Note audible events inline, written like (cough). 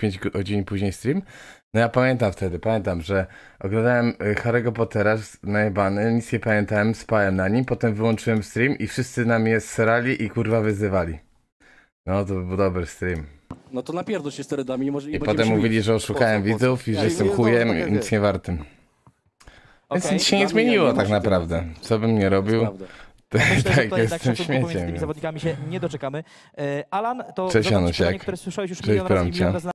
5 godzin później stream. No ja pamiętam wtedy, pamiętam, że oglądałem y, Harry'ego Pottera najebany, nic nie pamiętałem, spałem na nim, potem wyłączyłem stream i wszyscy na mnie serali i kurwa wyzywali. No to był dobry stream. No to napierdol się sterydami i może... I, I potem mówili, że oszukałem widzów i że jestem no, chujem tak i nic nie wartym. Okay, Więc nic się nie zmieniło ja nie tak naprawdę. Co bym nie robił... (laughs) Tak, Myślę, tak, tutaj tak szacunku pomiędzy tymi zawodnikami się nie doczekamy. E, Alan, to Cześć, pytanie, już Cześć, milion